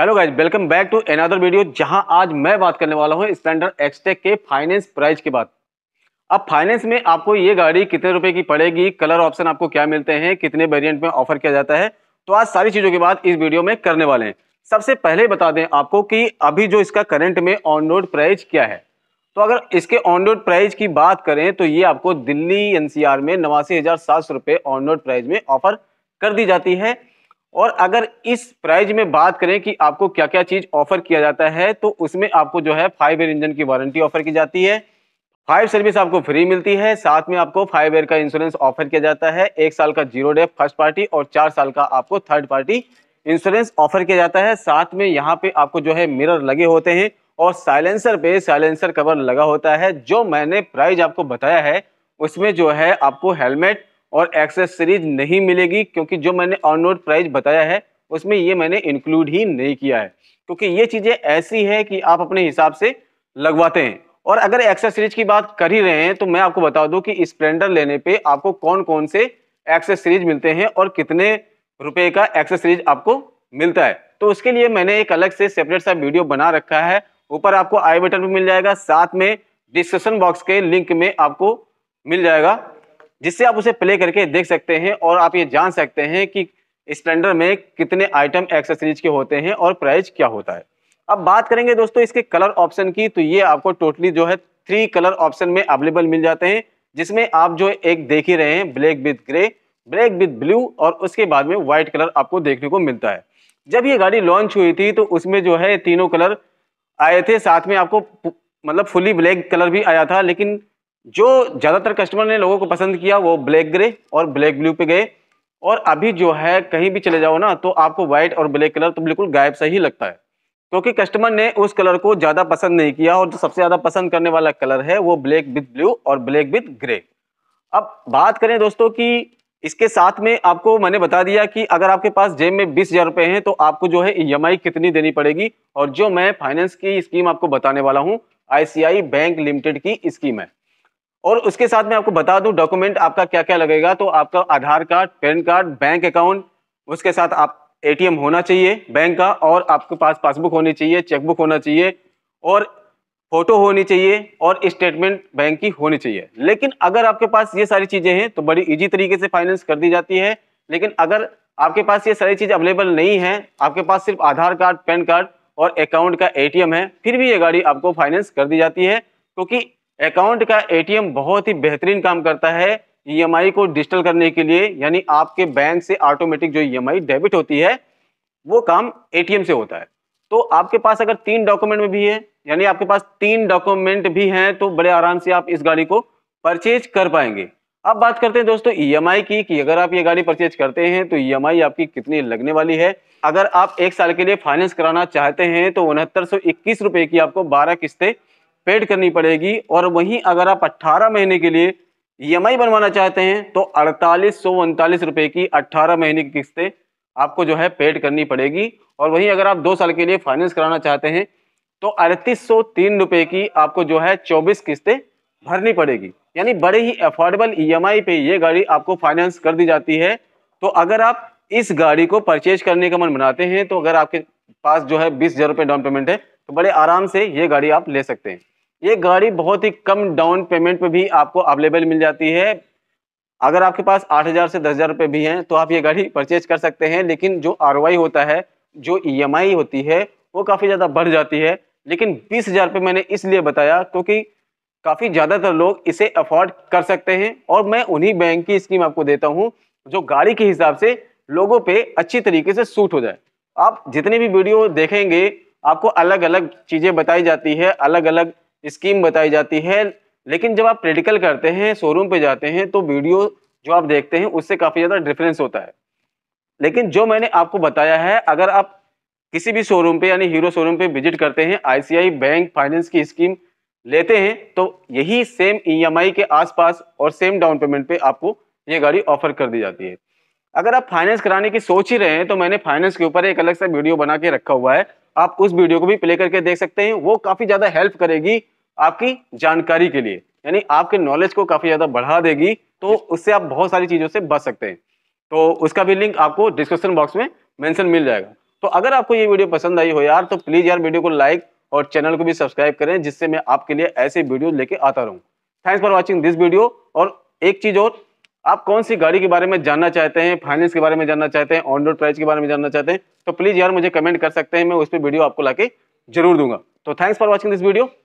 hello guys welcome back to another video जहां आज मैं बात करने वाला हूं स्प्लेंडर एक्सटेक के फाइनेंस प्राइस के बाद अब फाइनेंस में आपको ये गाड़ी कितने रुपए की पड़ेगी कलर ऑप्शन आपको क्या मिलते हैं कितने वेरिएंट में ऑफर किया जाता है तो आज सारी चीज़ों के बाद इस वीडियो में करने वाले हैं सबसे पहले बता दें आपको कि अभी जो इसका करेंट में ऑन रोड प्राइज क्या है तो अगर इसके ऑन रोड प्राइज की बात करें तो ये आपको दिल्ली एनसीआर में नवासी हज़ार सात सौ रुपये ऑन रोड प्राइज में ऑफर कर दी जाती है और अगर इस प्राइस में बात करें कि आपको क्या क्या चीज़ ऑफर किया जाता है तो उसमें आपको जो है फाइव ईयर इंजन की वारंटी ऑफर की जाती है फाइव सर्विस आपको फ्री मिलती है साथ में आपको फाइव ईयर का इंश्योरेंस ऑफर किया जाता है एक साल का जीरो डे फर्स्ट पार्टी और चार साल का आपको थर्ड पार्टी इंश्योरेंस ऑफर किया जाता है साथ में यहाँ पे आपको जो है मिरर लगे होते हैं और साइलेंसर पे साइलेंसर कवर लगा होता है जो मैंने प्राइज आपको बताया है उसमें जो है आपको हेलमेट और एक्सेसरीज नहीं मिलेगी क्योंकि जो मैंने ऑन रोड प्राइस बताया है उसमें ये मैंने इंक्लूड ही नहीं किया है क्योंकि ये चीज़ें ऐसी है कि आप अपने हिसाब से लगवाते हैं और अगर एक्सेसरीज की बात कर ही रहे हैं तो मैं आपको बता दूं कि स्प्लेंडर लेने पे आपको कौन कौन से एक्सेसरीज मिलते हैं और कितने रुपए का एक्सेसरीज आपको मिलता है तो उसके लिए मैंने एक अलग से सेपरेट सा वीडियो बना रखा है ऊपर आपको आई बटन भी मिल जाएगा साथ में डिस्क्रिप्शन बॉक्स के लिंक में आपको मिल जाएगा जिससे आप उसे प्ले करके देख सकते हैं और आप ये जान सकते हैं कि स्प्लेंडर में कितने आइटम एक्सेसरीज के होते हैं और प्राइस क्या होता है अब बात करेंगे दोस्तों इसके कलर ऑप्शन की तो ये आपको टोटली जो है थ्री कलर ऑप्शन में अवेलेबल मिल जाते हैं जिसमें आप जो एक देख ही रहे हैं black with grey black with blue और उसके बाद में व्हाइट कलर आपको देखने को मिलता है जब ये गाड़ी लॉन्च हुई थी तो उसमें जो है तीनों कलर आए थे साथ में आपको मतलब फुली ब्लैक कलर भी आया था लेकिन जो ज़्यादातर कस्टमर ने लोगों को पसंद किया वो ब्लैक ग्रे और ब्लैक ब्लू पे गए और अभी जो है कहीं भी चले जाओ ना तो आपको वाइट और ब्लैक कलर तो बिल्कुल गायब सा ही लगता है क्योंकि कस्टमर ने उस कलर को ज़्यादा पसंद नहीं किया और जो सबसे ज़्यादा पसंद करने वाला कलर है वो ब्लैक विथ ब्लू और ब्लैक विथ ग्रे अब बात करें दोस्तों की इसके साथ में आपको मैंने बता दिया कि अगर आपके पास जेब में बीस हज़ार रुपये हैं तो आपको जो है ई e कितनी देनी पड़ेगी और जो मैं फाइनेंस की स्कीम आपको बताने वाला हूँ आईसीआई बैंक लिमिटेड की स्कीम है और उसके साथ मैं आपको बता दूं डॉक्यूमेंट आपका क्या क्या लगेगा तो आपका Aadhaar card PAN card bank account उसके साथ आप एटीएम होना चाहिए बैंक का और आपके पास पासबुक होनी चाहिए चेकबुक होना चाहिए और फोटो होनी चाहिए और स्टेटमेंट बैंक की होनी चाहिए लेकिन अगर आपके पास ये सारी चीज़ें हैं तो बड़ी इजी तरीके से फाइनेंस कर दी जाती है लेकिन अगर आपके पास ये सारी चीज़ अवेलेबल नहीं है आपके पास सिर्फ आधार कार्ड पैन कार्ड और अकाउंट का एटीएम है फिर भी ये गाड़ी आपको फाइनेंस कर दी जाती है क्योंकि तो अकाउंट का एटीएम बहुत ही बेहतरीन काम करता है ईएमआई को डिजिटल करने के लिए यानी आपके बैंक से ऑटोमेटिक जो ईएमआई डेबिट होती है वो काम एटीएम से होता है तो आपके पास अगर तीन डॉक्यूमेंट में भी है यानी आपके पास तीन डॉक्यूमेंट भी हैं तो बड़े आराम से आप इस गाड़ी को परचेज कर पाएंगे अब बात करते हैं दोस्तों ईएमआई की कि अगर आप ये गाड़ी परचेज करते हैं तो ईएमआई आपकी कितनी लगने वाली है अगर आप एक साल के लिए फाइनेंस कराना चाहते हैं तो उनहत्तर सौ इक्कीस रुपए की आपको बारह किस्तें पेड करनी पड़ेगी और वहीं अगर आप 18 महीने के लिए ई e बनवाना चाहते हैं तो अड़तालीस सौ उनतालीस रुपये की 18 महीने की किस्तें आपको जो है पेड करनी पड़ेगी और वहीं अगर आप दो साल के लिए फाइनेंस कराना चाहते हैं तो अड़तीस सौ तीन रुपये की आपको जो है चौबीस किस्तें भरनी पड़ेगी यानी बड़े ही अफोर्डेबल ई e पे ये गाड़ी आपको फाइनेंस कर दी जाती है तो अगर आप इस गाड़ी को परचेज करने का मन बनाते हैं तो अगर आपके पास जो है बीस हज़ार रुपये डाउन पेमेंट है तो बड़े आराम से ये गाड़ी आप ले सकते हैं ये गाड़ी बहुत ही कम डाउन पेमेंट पे भी आपको अवेलेबल मिल जाती है अगर आपके पास आठ हज़ार से दस हज़ार रुपये भी हैं तो आप ये गाड़ी परचेज कर सकते हैं लेकिन जो आर होता है जो ई e होती है वो काफ़ी ज़्यादा बढ़ जाती है लेकिन बीस हज़ार रुपये मैंने इसलिए बताया क्योंकि काफ़ी ज़्यादातर लोग इसे अफोर्ड कर सकते हैं और मैं उन्हीं बैंक की स्कीम आपको देता हूँ जो गाड़ी के हिसाब से लोगों पे अच्छी तरीके से सूट हो जाए आप जितने भी वीडियो देखेंगे आपको अलग अलग चीज़ें बताई जाती है अलग अलग स्कीम बताई जाती है लेकिन जब आप प्रेडिकल करते हैं शोरूम पे जाते हैं तो वीडियो जो आप देखते हैं उससे काफ़ी ज़्यादा डिफरेंस होता है लेकिन जो मैंने आपको बताया है अगर आप किसी भी शोरूम पे यानी हीरो शोरूम पे विजिट करते हैं आईसीआई बैंक फाइनेंस की स्कीम लेते हैं तो यही सेम ईएमआई e के आसपास और सेम डाउन पेमेंट पे आपको ये गाड़ी ऑफर कर दी जाती है अगर आप फाइनेंस कराने की सोच ही रहे हैं तो मैंने फाइनेंस के ऊपर एक अलग सा वीडियो बना के रखा हुआ है आप उस वीडियो को भी प्ले करके देख सकते हैं वो काफ़ी ज़्यादा हेल्प करेगी आपकी जानकारी के लिए यानी आपके नॉलेज को काफ़ी ज़्यादा बढ़ा देगी तो उससे आप बहुत सारी चीज़ों से बच सकते हैं तो उसका भी लिंक आपको डिस्क्रिप्शन बॉक्स में मेंशन मिल जाएगा तो अगर आपको ये वीडियो पसंद आई हो यार तो प्लीज़ यार वीडियो को लाइक और चैनल को भी सब्सक्राइब करें जिससे मैं आपके लिए ऐसे वीडियो लेके आता रहूँ thanks for watching this video और एक चीज़ और आप कौन सी गाड़ी के बारे में जानना चाहते हैं फाइनेंस के बारे में जानना चाहते हैं ऑन रोड प्राइस के बारे में जानना चाहते हैं तो प्लीज़ यार मुझे कमेंट कर सकते हैं मैं उस पर वीडियो आपको लाके जरूर दूंगा तो thanks for watching this video